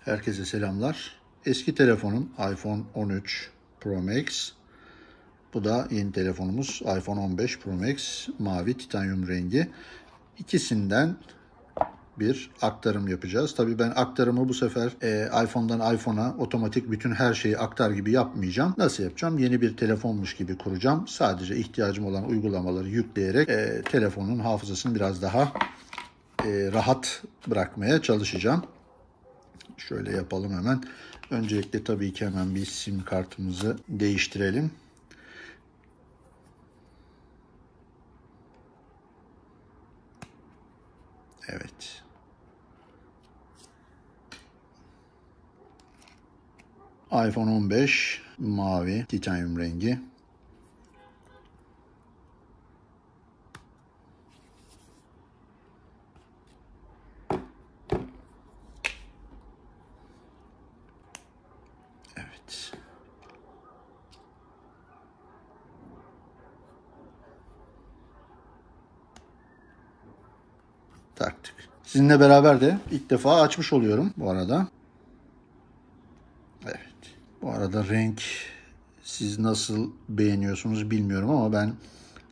Herkese selamlar. Eski telefonum iPhone 13 Pro Max. Bu da yeni telefonumuz iPhone 15 Pro Max mavi titanyum rengi. İkisinden bir aktarım yapacağız. Tabii ben aktarımı bu sefer e, iPhone'dan iPhone'a otomatik bütün her şeyi aktar gibi yapmayacağım. Nasıl yapacağım? Yeni bir telefonmuş gibi kuracağım. Sadece ihtiyacım olan uygulamaları yükleyerek e, telefonun hafızasını biraz daha e, rahat bırakmaya çalışacağım. Şöyle yapalım hemen. Öncelikle tabii ki hemen bir sim kartımızı değiştirelim. Evet. iPhone 15 mavi titanyum rengi taktık. Sizinle beraber de ilk defa açmış oluyorum bu arada. Evet. Bu arada renk siz nasıl beğeniyorsunuz bilmiyorum ama ben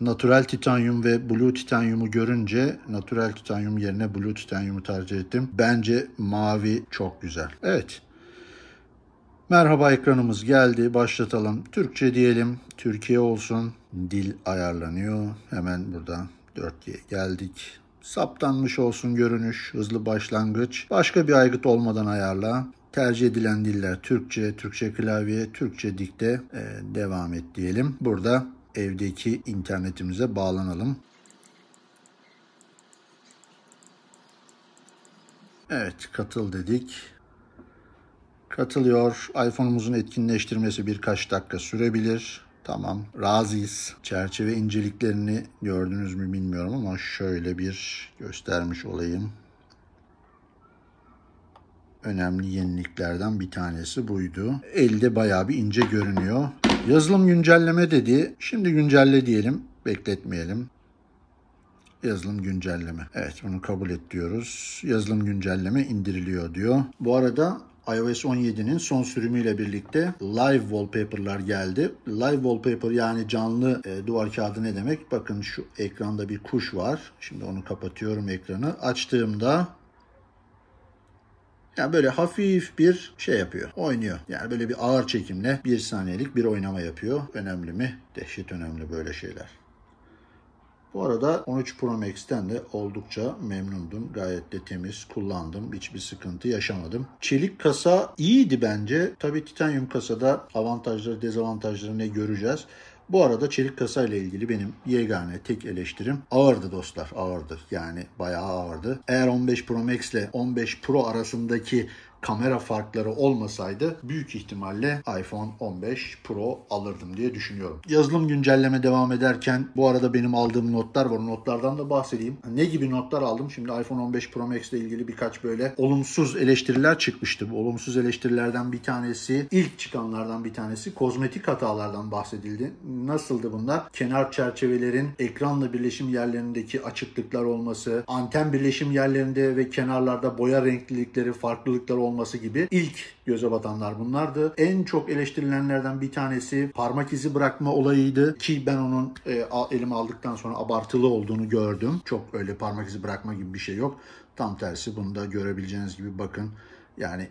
Natural titanyum ve blue titanyumu görünce natural titanyum yerine blue titanyumu tercih ettim. Bence mavi çok güzel. Evet. Merhaba ekranımız geldi. Başlatalım. Türkçe diyelim. Türkiye olsun. Dil ayarlanıyor. Hemen burada 4'ye geldik. Saptanmış olsun görünüş, hızlı başlangıç. Başka bir aygıt olmadan ayarla. Tercih edilen diller Türkçe, Türkçe klavye, Türkçe dikte ee, devam et diyelim. Burada evdeki internetimize bağlanalım. Evet katıl dedik. Katılıyor. iPhone'umuzun etkinleştirmesi birkaç dakika sürebilir. Tamam razıyız. Çerçeve inceliklerini gördünüz mü bilmiyorum ama şöyle bir göstermiş olayım. Önemli yeniliklerden bir tanesi buydu. Elde bayağı bir ince görünüyor. Yazılım güncelleme dedi. Şimdi güncelle diyelim. Bekletmeyelim. Yazılım güncelleme. Evet bunu kabul et diyoruz. Yazılım güncelleme indiriliyor diyor. Bu arada iOS 17'nin son sürümüyle birlikte live wallpaper'lar geldi. Live wallpaper yani canlı e, duvar kağıdı ne demek? Bakın şu ekranda bir kuş var. Şimdi onu kapatıyorum ekranı. Açtığımda yani böyle hafif bir şey yapıyor. Oynuyor. Yani böyle bir ağır çekimle bir saniyelik bir oynama yapıyor. Önemli mi? Dehşet önemli böyle şeyler. Bu arada 13 Pro Max'ten de oldukça memnundum. Gayet de temiz kullandım. Hiçbir sıkıntı yaşamadım. Çelik kasa iyiydi bence. Tabii titanyum kasada avantajları dezavantajları ne göreceğiz. Bu arada çelik kasa ile ilgili benim yegane tek eleştirim ağırdı dostlar ağırdı. Yani bayağı ağırdı. Eğer 15 Pro Max ile 15 Pro arasındaki kamera farkları olmasaydı büyük ihtimalle iPhone 15 Pro alırdım diye düşünüyorum. Yazılım güncelleme devam ederken bu arada benim aldığım notlar var. Notlardan da bahsedeyim. Ne gibi notlar aldım? Şimdi iPhone 15 Pro Max ile ilgili birkaç böyle olumsuz eleştiriler çıkmıştı. Bu olumsuz eleştirilerden bir tanesi, ilk çıkanlardan bir tanesi kozmetik hatalardan bahsedildi. Nasıldı bunlar? Kenar çerçevelerin ekranla birleşim yerlerindeki açıklıklar olması, anten birleşim yerlerinde ve kenarlarda boya renklilikleri, farklılıklar olması olması gibi ilk göze batanlar bunlardı. En çok eleştirilenlerden bir tanesi parmak izi bırakma olayıydı ki ben onun e, elime aldıktan sonra abartılı olduğunu gördüm. Çok öyle parmak izi bırakma gibi bir şey yok. Tam tersi bunu da görebileceğiniz gibi bakın. Yani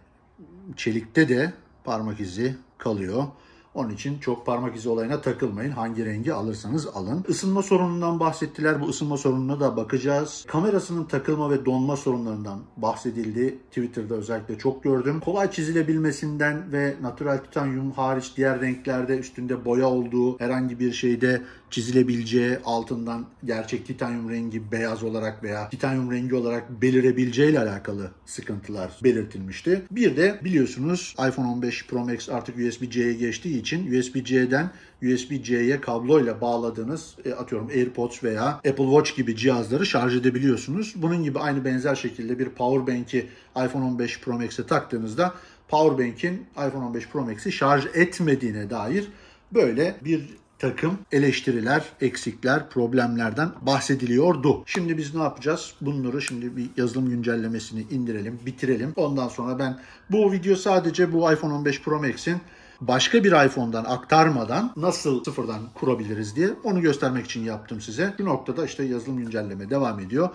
çelikte de parmak izi kalıyor. Onun için çok parmak izi olayına takılmayın. Hangi rengi alırsanız alın. Isınma sorunundan bahsettiler. Bu ısınma sorununa da bakacağız. Kamerasının takılma ve donma sorunlarından bahsedildi. Twitter'da özellikle çok gördüm. Kolay çizilebilmesinden ve natural titanyum hariç diğer renklerde üstünde boya olduğu herhangi bir şeyde çizilebileceği altından gerçek titanyum rengi beyaz olarak veya titanyum rengi olarak belirebileceği ile alakalı sıkıntılar belirtilmişti. Bir de biliyorsunuz iPhone 15 Pro Max artık USB-C'ye geçtiği için USB-C'den USB-C'ye kabloyla bağladığınız e, atıyorum AirPods veya Apple Watch gibi cihazları şarj edebiliyorsunuz. Bunun gibi aynı benzer şekilde bir power bank'i iPhone 15 Pro Max'e taktığınızda power bank'in iPhone 15 Pro Max'i şarj etmediğine dair böyle bir takım eleştiriler, eksikler, problemlerden bahsediliyordu. Şimdi biz ne yapacağız? Bunları şimdi bir yazılım güncellemesini indirelim, bitirelim. Ondan sonra ben bu video sadece bu iPhone 15 Pro Max'in başka bir iPhone'dan aktarmadan nasıl sıfırdan kurabiliriz diye onu göstermek için yaptım size. Bu noktada işte yazılım güncelleme devam ediyor.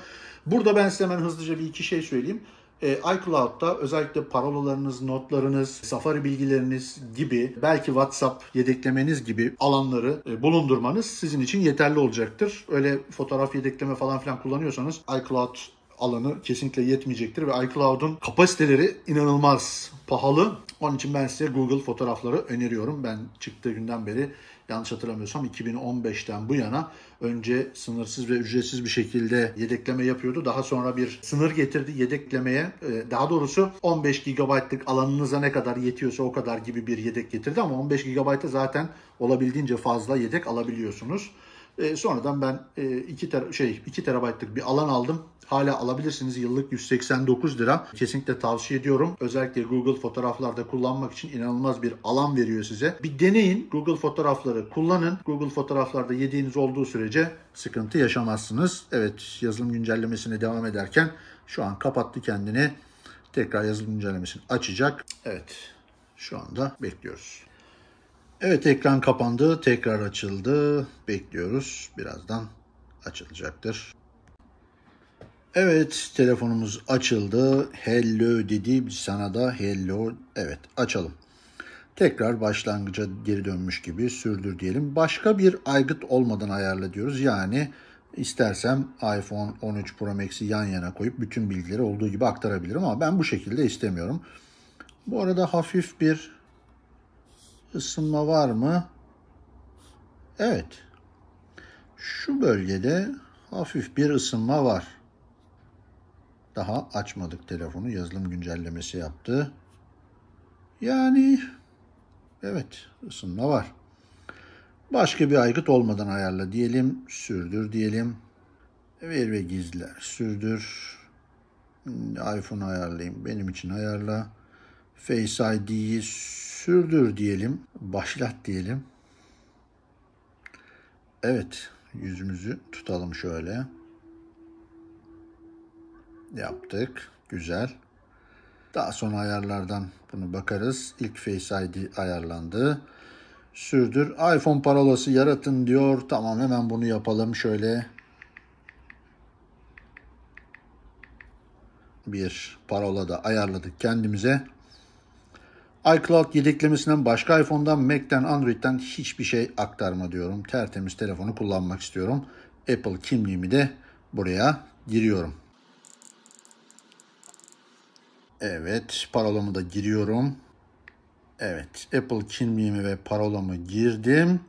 Burada ben size hemen hızlıca bir iki şey söyleyeyim e, iCloud'da özellikle parolalarınız, notlarınız, Safari bilgileriniz gibi belki WhatsApp yedeklemeniz gibi alanları e, bulundurmanız sizin için yeterli olacaktır. Öyle fotoğraf yedekleme falan filan kullanıyorsanız iCloud alanı kesinlikle yetmeyecektir ve iCloud'un kapasiteleri inanılmaz pahalı. Onun için ben size Google fotoğrafları öneriyorum. Ben çıktığı günden beri yanlış hatırlamıyorsam 2015'ten bu yana önce sınırsız ve ücretsiz bir şekilde yedekleme yapıyordu. Daha sonra bir sınır getirdi yedeklemeye. Ee, daha doğrusu 15 GB'lık alanınıza ne kadar yetiyorsa o kadar gibi bir yedek getirdi ama 15 GB'a zaten olabildiğince fazla yedek alabiliyorsunuz. E, sonradan ben e, ter şey 2 terabaytlık bir alan aldım. Hala alabilirsiniz. Yıllık 189 lira. Kesinlikle tavsiye ediyorum. Özellikle Google fotoğraflarda kullanmak için inanılmaz bir alan veriyor size. Bir deneyin. Google fotoğrafları kullanın. Google fotoğraflarda yediğiniz olduğu sürece sıkıntı yaşamazsınız. Evet yazılım güncellemesine devam ederken şu an kapattı kendini. Tekrar yazılım güncellemesini açacak. Evet şu anda bekliyoruz. Evet ekran kapandı, tekrar açıldı. Bekliyoruz. Birazdan açılacaktır. Evet telefonumuz açıldı. Hello dedi sana da hello. Evet açalım. Tekrar başlangıca geri dönmüş gibi sürdür diyelim. Başka bir aygıt olmadan ayarla diyoruz. Yani istersem iPhone 13 Pro Max'i yan yana koyup bütün bilgileri olduğu gibi aktarabilirim ama ben bu şekilde istemiyorum. Bu arada hafif bir ısınma var mı? Evet. Şu bölgede hafif bir ısınma var. Daha açmadık telefonu. Yazılım güncellemesi yaptı. Yani evet ısınma var. Başka bir aygıt olmadan ayarla diyelim. Sürdür diyelim. Ver ve gizle. Sürdür. Hmm, iPhone ayarlayayım. Benim için ayarla. Face ID'yi sürdür diyelim. Başlat diyelim. Evet. Yüzümüzü tutalım şöyle. Yaptık. Güzel. Daha sonra ayarlardan bunu bakarız. İlk Face ID ayarlandı. Sürdür. iPhone parolası yaratın diyor. Tamam hemen bunu yapalım. Şöyle bir parola da ayarladık kendimize iCloud yedeklemesinden başka iPhone'dan, Mac'ten, Android'ten hiçbir şey aktarma diyorum. Tertemiz telefonu kullanmak istiyorum. Apple kimliğimi de buraya giriyorum. Evet, parolamı da giriyorum. Evet, Apple kimliğimi ve parolamı girdim.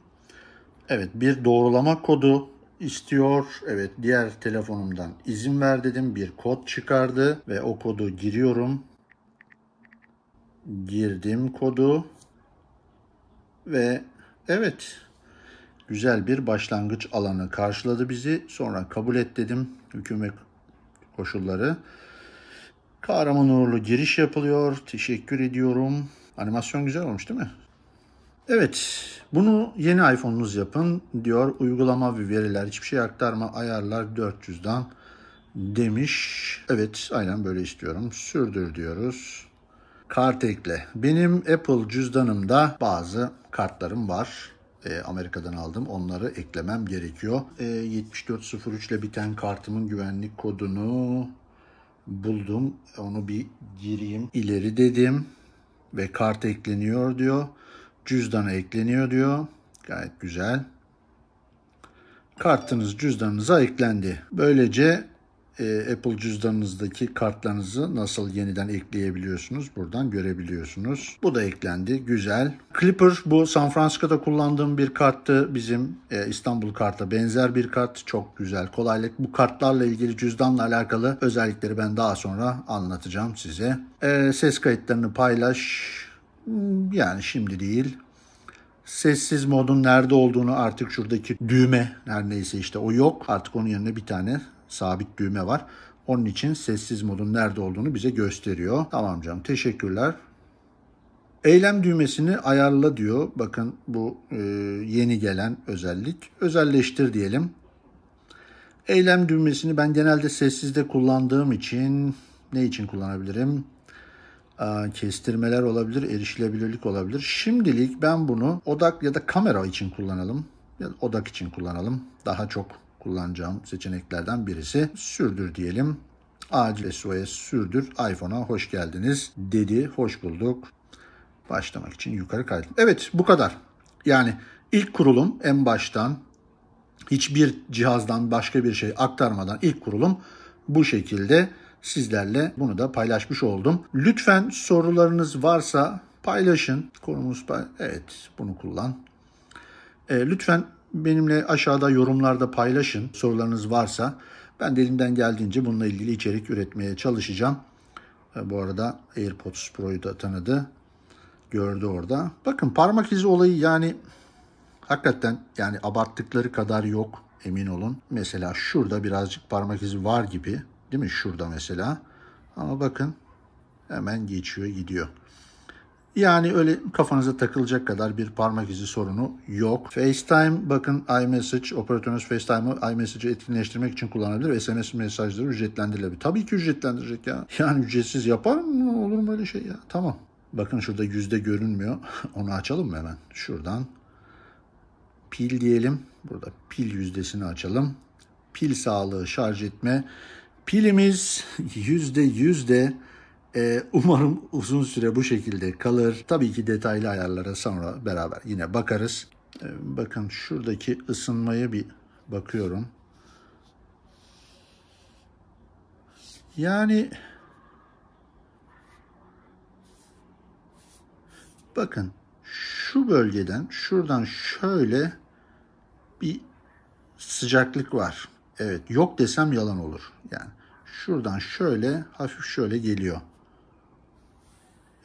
Evet, bir doğrulama kodu istiyor. Evet, diğer telefonumdan izin ver dedim. Bir kod çıkardı ve o kodu giriyorum girdim kodu ve evet güzel bir başlangıç alanı karşıladı bizi. Sonra kabul et dedim hükümet koşulları. Kahraman uğurlu giriş yapılıyor. Teşekkür ediyorum. Animasyon güzel olmuş değil mi? Evet, bunu yeni iPhone'unuz yapın diyor. Uygulama ve veriler, hiçbir şey aktarma, ayarlar 400'dan demiş. Evet, aynen böyle istiyorum. Sürdür diyoruz kart ekle. Benim Apple cüzdanımda bazı kartlarım var. E, Amerika'dan aldım. Onları eklemem gerekiyor. E, ee, 7403 ile biten kartımın güvenlik kodunu buldum. Onu bir gireyim. İleri dedim ve kart ekleniyor diyor. Cüzdana ekleniyor diyor. Gayet güzel. Kartınız cüzdanınıza eklendi. Böylece e, Apple cüzdanınızdaki kartlarınızı nasıl yeniden ekleyebiliyorsunuz buradan görebiliyorsunuz. Bu da eklendi. Güzel. Clipper bu San Francisco'da kullandığım bir karttı. Bizim e, İstanbul karta benzer bir kart. Çok güzel. Kolaylık. Bu kartlarla ilgili cüzdanla alakalı özellikleri ben daha sonra anlatacağım size. E, ses kayıtlarını paylaş. Hmm, yani şimdi değil sessiz modun nerede olduğunu artık şuradaki düğme her neyse işte o yok. Artık onun yerine bir tane sabit düğme var. Onun için sessiz modun nerede olduğunu bize gösteriyor. Tamam canım teşekkürler. Eylem düğmesini ayarla diyor. Bakın bu e, yeni gelen özellik. Özelleştir diyelim. Eylem düğmesini ben genelde sessizde kullandığım için ne için kullanabilirim? kestirmeler olabilir, erişilebilirlik olabilir. Şimdilik ben bunu odak ya da kamera için kullanalım. Ya da odak için kullanalım. Daha çok kullanacağım seçeneklerden birisi. Sürdür diyelim. Acil SOS sürdür. iPhone'a hoş geldiniz dedi. Hoş bulduk. Başlamak için yukarı kaydım. Evet bu kadar. Yani ilk kurulum en baştan hiçbir cihazdan başka bir şey aktarmadan ilk kurulum bu şekilde sizlerle bunu da paylaşmış oldum. Lütfen sorularınız varsa paylaşın. Konumuz evet bunu kullan. E, lütfen Benimle aşağıda yorumlarda paylaşın sorularınız varsa. Ben de elimden geldiğince bununla ilgili içerik üretmeye çalışacağım. E, bu arada AirPods Pro'yu da tanıdı. Gördü orada. Bakın parmak izi olayı yani hakikaten yani abarttıkları kadar yok emin olun. Mesela şurada birazcık parmak izi var gibi değil mi? Şurada mesela. Ama bakın hemen geçiyor gidiyor. Yani öyle kafanıza takılacak kadar bir parmak izi sorunu yok. FaceTime bakın iMessage, operatörünüz FaceTime'ı iMessage'i e etkinleştirmek için kullanabilir SMS mesajları ücretlendirilebilir. Tabii ki ücretlendirecek ya. Yani ücretsiz yapar mı? Olur mu öyle şey ya? Tamam. Bakın şurada yüzde görünmüyor. Onu açalım mı hemen? Şuradan pil diyelim. Burada pil yüzdesini açalım. Pil sağlığı şarj etme. Pilimiz yüzde yüzde ee, umarım uzun süre bu şekilde kalır. Tabii ki detaylı ayarlara sonra beraber yine bakarız. Ee, bakın şuradaki ısınmaya bir bakıyorum. Yani bakın şu bölgeden şuradan şöyle bir sıcaklık var. Evet yok desem yalan olur. Yani şuradan şöyle hafif şöyle geliyor.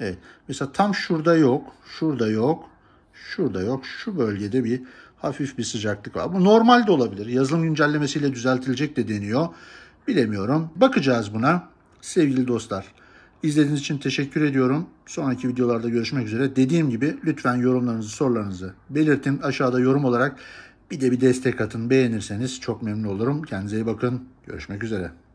Evet. Mesela tam şurada yok, şurada yok, şurada yok. Şu bölgede bir hafif bir sıcaklık var. Bu normal de olabilir. Yazılım güncellemesiyle düzeltilecek de deniyor. Bilemiyorum. Bakacağız buna. Sevgili dostlar, izlediğiniz için teşekkür ediyorum. Sonraki videolarda görüşmek üzere. Dediğim gibi lütfen yorumlarınızı, sorularınızı belirtin. Aşağıda yorum olarak bir de bir destek atın. Beğenirseniz çok memnun olurum. Kendinize iyi bakın. Görüşmek üzere.